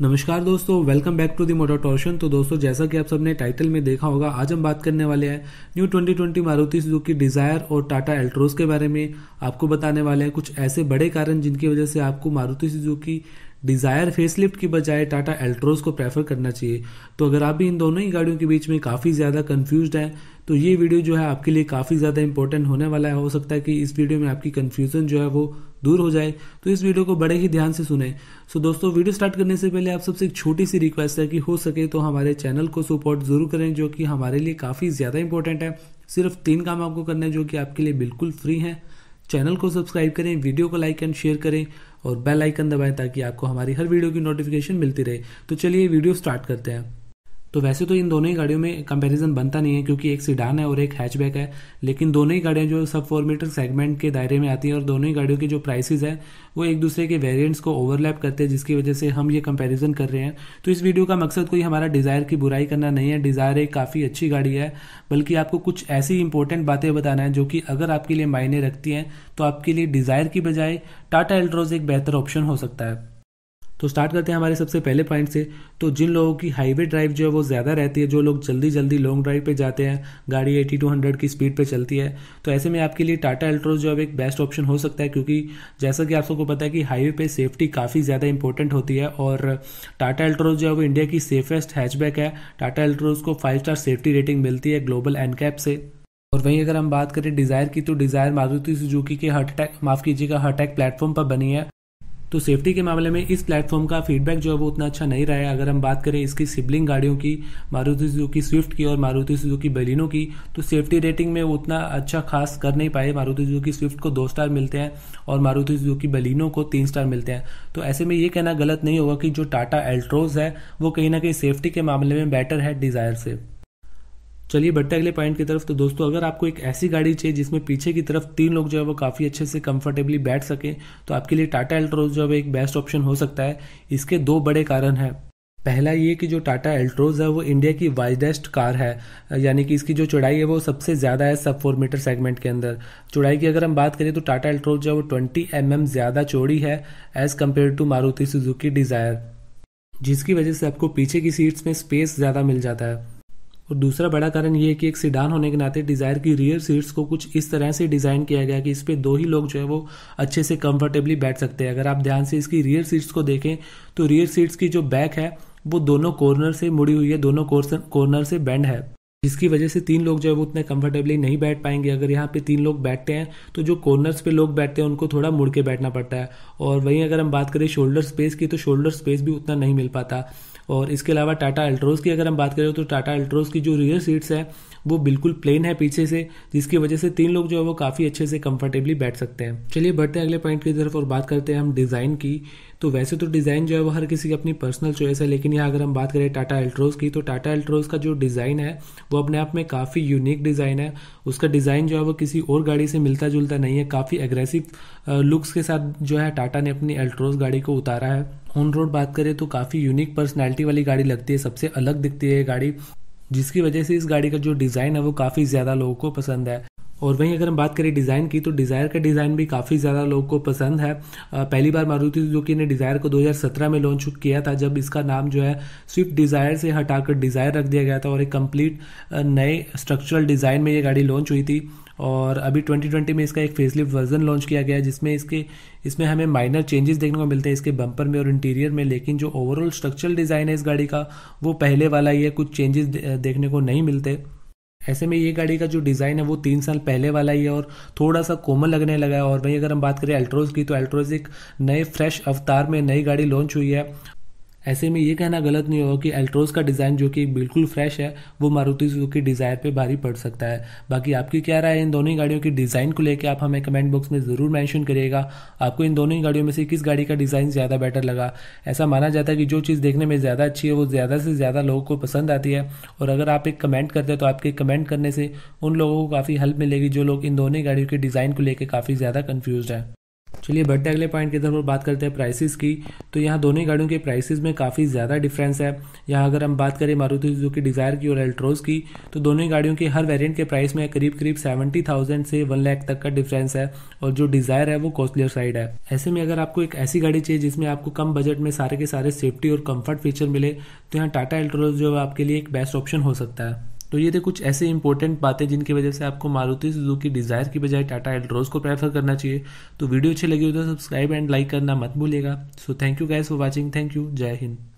नमस्कार दोस्तों welcome back to the motor torsion तो दोस्तों जैसा कि आप सबने टाइटल में देखा होगा आज हम बात करने वाले हैं न्यू 2020 मारुति सुजुकी डिज़ायर और टाटा एल्ट्रोस के बारे में आपको बताने वाले हैं कुछ ऐसे बड़े कारण जिनकी वजह से आपको मारुति सुजुकी डिज़ायर फेसलिफ्ट की बजाय टाटा एल्ट्रोज को प्रेफर करना चाहिए तो अगर आप भी इन दोनों ही गाड़ियों के बीच में काफ़ी ज़्यादा कन्फ्यूज हैं तो ये वीडियो जो है आपके लिए काफ़ी ज़्यादा इंपॉर्टेंट होने वाला है हो सकता है कि इस वीडियो में आपकी कन्फ्यूज़न जो है वो दूर हो जाए तो इस वीडियो को बड़े ही ध्यान से सुने सो दोस्तों वीडियो स्टार्ट करने से पहले आप सबसे एक छोटी सी रिक्वेस्ट है कि हो सके तो हमारे चैनल को सपोर्ट ज़रूर करें जो कि हमारे लिए काफ़ी ज़्यादा इंपॉर्टेंट है सिर्फ तीन काम आपको करना है जो कि आपके लिए बिल्कुल फ्री है चैनल को सब्सक्राइब करें वीडियो को लाइक एंड शेयर करें और बेल आइकन दबाएं ताकि आपको हमारी हर वीडियो की नोटिफिकेशन मिलती रहे तो चलिए वीडियो स्टार्ट करते हैं तो वैसे तो इन दोनों ही गाड़ियों में कंपैरिजन बनता नहीं है क्योंकि एक सीडान है और एक हैचबैक है लेकिन दोनों ही गाड़ियाँ जो सब फोर मीटर सेगमेंट के दायरे में आती हैं और दोनों ही गाड़ियों के जो प्राइसेज हैं वो एक दूसरे के वेरियंट्स को ओवरलैप करते हैं जिसकी वजह से हम ये कंपेरिजन कर रहे हैं तो इस वीडियो का मकसद कोई हमारा डिज़ायर की बुराई करना नहीं है डिज़ायर एक काफ़ी अच्छी गाड़ी है बल्कि आपको कुछ ऐसी इंपॉर्टेंट बातें बताना है जो कि अगर आपके लिए मायने रखती हैं तो आपके लिए डिज़ायर की बजाय टाटा एल्ट्रोज एक बेहतर ऑप्शन हो सकता है तो स्टार्ट करते हैं हमारे सबसे पहले पॉइंट से तो जिन लोगों की हाईवे ड्राइव जो है वो ज़्यादा रहती है जो लोग जल्दी जल्दी लॉन्ग ड्राइव पे जाते हैं गाड़ी एटी टू हंड्रेड की स्पीड पे चलती है तो ऐसे में आपके लिए टाटा अल्ट्रोज जो है एक बेस्ट ऑप्शन हो सकता है क्योंकि जैसा कि आप सबको पता है कि हाईवे पर सेफ्टी काफ़ी ज़्यादा इंपॉर्टेंट होती है और टाटा अल्ट्रोज जो है वो इंडिया की सेफेस्ट हैचबैक है टाटा अल्ट्रोज को फाइव स्टार सेफ्टी रेटिंग मिलती है ग्लोबल एनकैप से और वहीं अगर हम बात करें डिज़ायर की तो डिज़ायर मारुति सुजुकी के हर्ट अटैक माफ़ कीजिएगा हर्ट अटैक प्लेटफॉर्म पर बनी है तो सेफ्टी के मामले में इस प्लेटफॉर्म का फीडबैक जो है वो उतना अच्छा नहीं रहा है अगर हम बात करें इसकी सिबलिंग गाड़ियों की मारुति सुजुकी स्विफ्ट की और मारुति सुजुकी बेलिनो की तो सेफ्टी रेटिंग में उतना अच्छा खास कर नहीं पाए मारुति सुजुकी स्विफ्ट को दो स्टार मिलते हैं और मारुति सुजुकी बेलिनो को तीन स्टार मिलते हैं तो ऐसे में ये कहना गलत नहीं होगा कि जो टाटा एल्ट्रोज है वो कहीं ना कहीं सेफ्टी के मामले में बेटर है डिज़ायर से चलिए बढ़ते अगले पॉइंट की तरफ तो दोस्तों अगर आपको एक ऐसी गाड़ी चाहिए जिसमें पीछे की तरफ तीन लोग जो है वो काफ़ी अच्छे से कंफर्टेबली बैठ सकें तो आपके लिए टाटा एल्ट्रोज जो है एक बेस्ट ऑप्शन हो सकता है इसके दो बड़े कारण हैं पहला ये कि जो टाटा एल्ट्रोज है वो इंडिया की वाइडेस्ट कार है यानी कि इसकी जो चौड़ाई है वो सबसे ज़्यादा है सब फोर मीटर सेगमेंट के अंदर चौड़ाई की अगर हम बात करें तो टाटा एल्ट्रोज जो है वो ट्वेंटी एम mm ज़्यादा चौड़ी है as compare to Maruti Suzuki Dzire जिसकी वजह से आपको पीछे की सीट्स में स्पेस ज़्यादा मिल जाता है और दूसरा बड़ा कारण ये कि एक सिडान होने के नाते डिज़ायर की रियर सीट्स को कुछ इस तरह से डिज़ाइन किया गया कि इस पर दो ही लोग जो है वो अच्छे से कंफर्टेबली बैठ सकते हैं अगर आप ध्यान से इसकी रियर सीट्स को देखें तो रियर सीट्स की जो बैक है वो दोनों कॉर्नर से मुड़ी हुई है दोनों कॉर्नर से बैंड है जिसकी वजह से तीन लोग जो है वो उतने कंफर्टेबली नहीं बैठ पाएंगे अगर यहाँ पे तीन लोग बैठते हैं तो जो कॉर्नर्स पे लोग बैठते हैं उनको थोड़ा मुड़ के बैठना पड़ता है और वहीं अगर हम बात करें शोल्डर स्पेस की तो शोल्डर स्पेस भी उतना नहीं मिल पाता और इसके अलावा टाटा अल्ट्रोज की अगर हम बात करें तो टाटा अल्ट्रोज की जो रियर सीट्स है वो बिल्कुल प्लेन है पीछे से जिसकी वजह से तीन लोग जो है वो काफ़ी अच्छे से कंफर्टेबली बैठ सकते हैं चलिए बढ़ते हैं अगले पॉइंट की तरफ और बात करते हैं हम डिज़ाइन की तो वैसे तो डिज़ाइन जो है वो हर किसी की अपनी पर्सनल चॉइस है लेकिन यहाँ अगर हम बात करें टाटा एल्ट्रोज की तो टाटा एल्ट्रोज का जो डिज़ाइन है वो अपने आप में काफ़ी यूनिक डिज़ाइन है उसका डिज़ाइन जो है वो किसी और गाड़ी से मिलता जुलता नहीं है काफ़ी एग्रेसिव लुक्स के साथ जो है टाटा ने अपनी एल्ट्रोज गाड़ी को उतारा है ऑन रोड बात करें तो काफ़ी यूनिक पर्सनैलिटी वाली गाड़ी लगती है सबसे अलग दिखती है गाड़ी जिसकी वजह से इस गाड़ी का जो डिज़ाइन है वो काफ़ी ज़्यादा लोगों को पसंद है और वहीं अगर हम बात करें डिज़ाइन की तो डिज़ायर का डिज़ाइन भी काफ़ी ज़्यादा लोगों को पसंद है पहली बार मारुति जो कि ने डिज़ायर को 2017 में लॉन्च किया था जब इसका नाम जो है स्विफ्ट डिज़ायर से हटाकर डिज़ायर रख दिया गया था और एक कंप्लीट नए स्ट्रक्चरल डिज़ाइन में ये गाड़ी लॉन्च हुई थी और अभी 2020 में इसका एक फेसलिफ्ट वर्जन लॉन्च किया गया जिसमें इसके इसमें हमें माइनर चेंजेस देखने को मिलते हैं इसके बम्पर में और इंटीरियर में लेकिन जो ओवरऑल स्ट्रक्चरल डिज़ाइन है इस गाड़ी का वो पहले वाला ही है कुछ चेंजेस देखने को नहीं मिलते ऐसे में ये गाड़ी का जो डिज़ाइन है वो तीन साल पहले वाला ही है और थोड़ा सा कोमल लगने लगा है और वहीं अगर हम बात करें अल्ट्रोज की तो एल्ट्रोज एक नए फ्रेश अवतार में नई गाड़ी लॉन्च हुई है ऐसे में ये कहना गलत नहीं होगा कि एल्ट्रोज का डिज़ाइन जो कि बिल्कुल फ्रेश है वो मारुति की डिज़ायर पे भारी पड़ सकता है बाकी आपकी क्या राय है इन दोनों ही गाड़ियों के डिज़ाइन को लेकर आप हमें कमेंट बॉक्स में ज़रूर मैंशन करिएगा आपको इन दोनों ही गाड़ियों में से किस गाड़ी का डिज़ाइन ज़्यादा बेटर लगा ऐसा माना जाता है कि जो चीज़ देखने में ज़्यादा अच्छी है वो ज़्यादा से ज़्यादा लोगों को पसंद आती है और अगर आप एक कमेंट करते हैं तो आपके कमेंट करने से उन लोगों को काफ़ी हेल्प मिलेगी जो लोग इन दोनों गाड़ियों के डिज़ाइन को लेकर काफ़ी ज़्यादा कन्फ्यूज़ हैं चलिए बढ़ते अगले पॉइंट की तरफ बात करते हैं प्राइसेस की तो यहाँ दोनों ही गाड़ियों के प्राइसेस में काफ़ी ज़्यादा डिफरेंस है यहाँ अगर हम बात करें मारुति जो कि डिज़ायर की और एल्ट्रोज की तो दोनों ही गाड़ियों के हर वेरियंट के प्राइस में करीब करीब सेवेंटी थाउजेंड से वन लैख तक का डिफरेंस है और जो डिज़ायर है वो कॉस्टलियर साइड है ऐसे में अगर आपको एक ऐसी गाड़ी चाहिए जिसमें आपको कम बजट में सारे के सारे सेफ्टी और कम्फर्ट फीचर मिले तो यहाँ टाटा एल्ट्रोज जो है आपके लिए एक बेस्ट ऑप्शन हो सकता है तो ये थे कुछ ऐसे इंपॉर्टेंट बातें जिनकी वजह से आपको मारुति सुजुकी डिज़ायर की बजाय टाटा एल्ड्रोज को प्रेफर करना चाहिए तो वीडियो अच्छी लगी हो तो सब्सक्राइब एंड लाइक करना मत भूलेगा so thank you guys for watching thank you जय हिंद